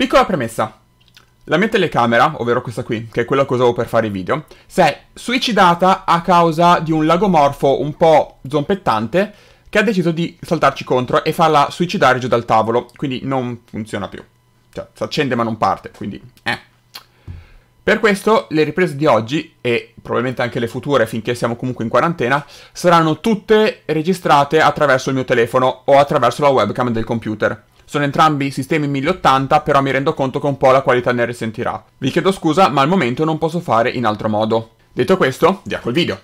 Piccola premessa. La mia telecamera, ovvero questa qui, che è quella che usavo per fare i video, si è suicidata a causa di un lagomorfo un po' zompettante che ha deciso di saltarci contro e farla suicidare giù dal tavolo, quindi non funziona più. Cioè, si accende ma non parte, quindi eh. Per questo le riprese di oggi, e probabilmente anche le future finché siamo comunque in quarantena, saranno tutte registrate attraverso il mio telefono o attraverso la webcam del computer. Sono entrambi sistemi 1080, però mi rendo conto che un po' la qualità ne risentirà. Vi chiedo scusa, ma al momento non posso fare in altro modo. Detto questo, via col video!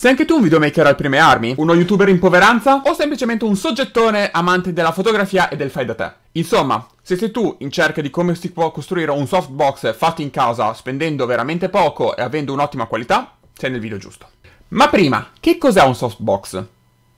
Sei anche tu un videomaker al prime armi, uno youtuber in poveranza o semplicemente un soggettone amante della fotografia e del fai da te? Insomma, se sei tu in cerca di come si può costruire un softbox fatto in casa spendendo veramente poco e avendo un'ottima qualità, sei nel video giusto. Ma prima, che cos'è un softbox?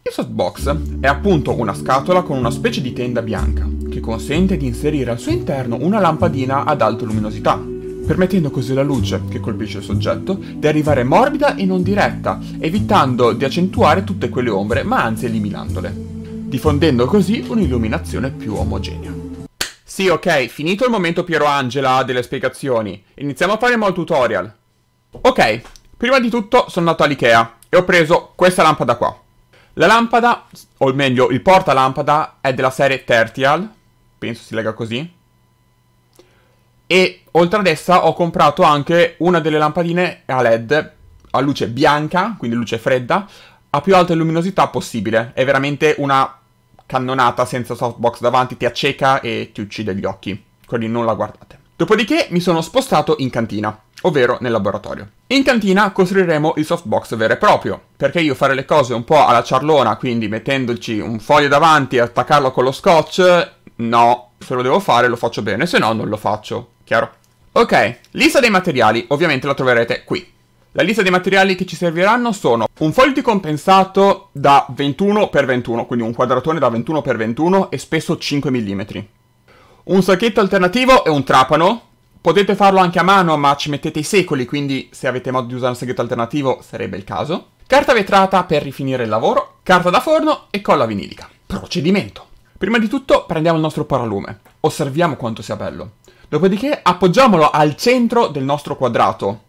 Il softbox è appunto una scatola con una specie di tenda bianca, che consente di inserire al suo interno una lampadina ad alta luminosità, permettendo così alla luce che colpisce il soggetto di arrivare morbida e non diretta, evitando di accentuare tutte quelle ombre, ma anzi eliminandole, diffondendo così un'illuminazione più omogenea. Sì, ok, finito il momento Piero Angela delle spiegazioni. Iniziamo a fare il tutorial. Ok, prima di tutto sono andato all'IKEA e ho preso questa lampada qua. La lampada, o meglio, il portalampada è della serie Tertial, penso si lega così. E oltre ad essa ho comprato anche una delle lampadine a LED, a luce bianca, quindi luce fredda, a più alta luminosità possibile. È veramente una cannonata senza softbox davanti, ti acceca e ti uccide gli occhi. Quindi non la guardate. Dopodiché mi sono spostato in cantina ovvero nel laboratorio. In cantina costruiremo il softbox vero e proprio, perché io fare le cose un po' alla ciarlona, quindi mettendoci un foglio davanti e attaccarlo con lo scotch, no, se lo devo fare lo faccio bene, se no non lo faccio, chiaro? Ok, lista dei materiali, ovviamente la troverete qui. La lista dei materiali che ci serviranno sono un foglio di compensato da 21x21, quindi un quadratone da 21x21 e spesso 5 mm. Un sacchetto alternativo e un trapano, Potete farlo anche a mano, ma ci mettete i secoli, quindi se avete modo di usare un segreto alternativo sarebbe il caso. Carta vetrata per rifinire il lavoro, carta da forno e colla vinilica. Procedimento. Prima di tutto prendiamo il nostro paralume, osserviamo quanto sia bello. Dopodiché appoggiamolo al centro del nostro quadrato.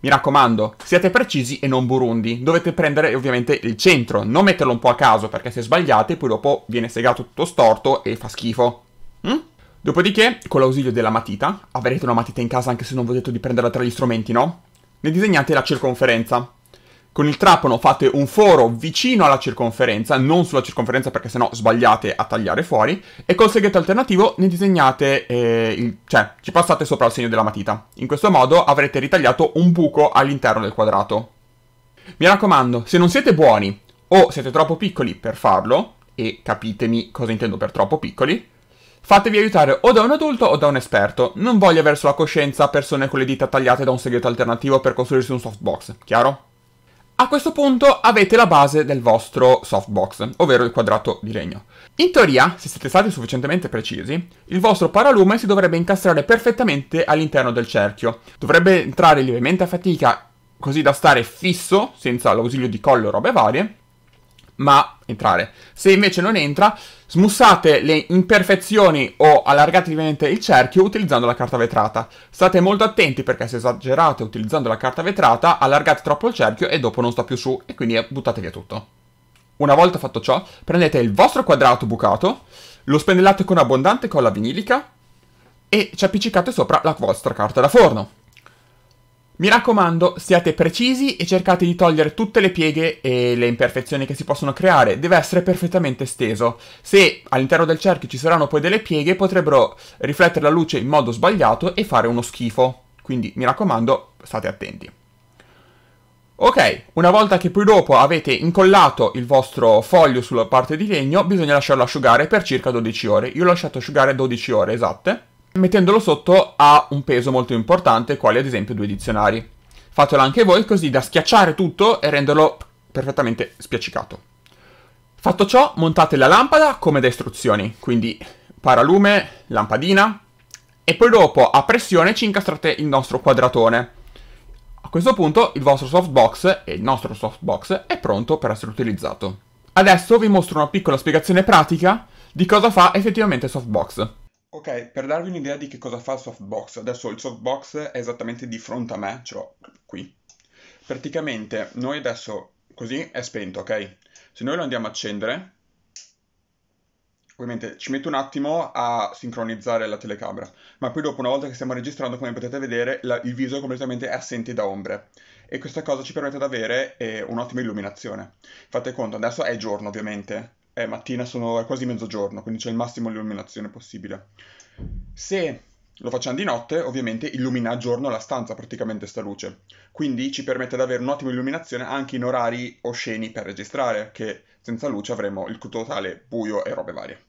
Mi raccomando, siate precisi e non burundi. Dovete prendere ovviamente il centro, non metterlo un po' a caso, perché se sbagliate poi dopo viene segato tutto storto e fa schifo. Mm? Dopodiché, con l'ausilio della matita, avrete una matita in casa anche se non vi ho detto di prenderla tra gli strumenti, no? Ne disegnate la circonferenza. Con il trapano fate un foro vicino alla circonferenza, non sulla circonferenza perché sennò sbagliate a tagliare fuori, e col segreto alternativo ne disegnate, eh, il, cioè ci passate sopra il segno della matita. In questo modo avrete ritagliato un buco all'interno del quadrato. Mi raccomando, se non siete buoni o siete troppo piccoli per farlo, e capitemi cosa intendo per troppo piccoli, Fatevi aiutare o da un adulto o da un esperto. Non voglio avere sulla coscienza persone con le dita tagliate da un segreto alternativo per costruirsi un softbox, chiaro? A questo punto avete la base del vostro softbox, ovvero il quadrato di legno. In teoria, se siete stati sufficientemente precisi, il vostro paralume si dovrebbe incastrare perfettamente all'interno del cerchio. Dovrebbe entrare lievemente a fatica, così da stare fisso, senza l'ausilio di collo o robe varie, ma entrare. Se invece non entra, smussate le imperfezioni o allargate lievemente il cerchio utilizzando la carta vetrata. State molto attenti perché se esagerate utilizzando la carta vetrata, allargate troppo il cerchio e dopo non sta più su e quindi buttate via tutto. Una volta fatto ciò, prendete il vostro quadrato bucato, lo spennellate con abbondante colla vinilica e ci appiccicate sopra la vostra carta da forno. Mi raccomando, siate precisi e cercate di togliere tutte le pieghe e le imperfezioni che si possono creare, deve essere perfettamente steso. Se all'interno del cerchio ci saranno poi delle pieghe, potrebbero riflettere la luce in modo sbagliato e fare uno schifo. Quindi mi raccomando, state attenti. Ok, una volta che poi dopo avete incollato il vostro foglio sulla parte di legno, bisogna lasciarlo asciugare per circa 12 ore. Io l'ho lasciato asciugare 12 ore esatte mettendolo sotto a un peso molto importante, quali ad esempio due dizionari. Fatelo anche voi così da schiacciare tutto e renderlo perfettamente spiaccicato. Fatto ciò, montate la lampada come da istruzioni, quindi paralume, lampadina, e poi dopo a pressione ci incastrate il nostro quadratone. A questo punto il vostro softbox e il nostro softbox è pronto per essere utilizzato. Adesso vi mostro una piccola spiegazione pratica di cosa fa effettivamente softbox. Ok, per darvi un'idea di che cosa fa il softbox, adesso il softbox è esattamente di fronte a me, ce l'ho qui. Praticamente noi adesso, così è spento, ok? Se noi lo andiamo a accendere, ovviamente ci metto un attimo a sincronizzare la telecamera, ma poi dopo una volta che stiamo registrando, come potete vedere, la, il viso è completamente assente da ombre e questa cosa ci permette di avere eh, un'ottima illuminazione. Fate conto, adesso è giorno ovviamente, è eh, mattina, sono, è quasi mezzogiorno, quindi c'è il massimo di illuminazione possibile. Se lo facciamo di notte, ovviamente illumina a giorno la stanza praticamente sta luce, quindi ci permette di avere un'ottima illuminazione anche in orari osceni per registrare, che senza luce avremo il totale buio e robe varie.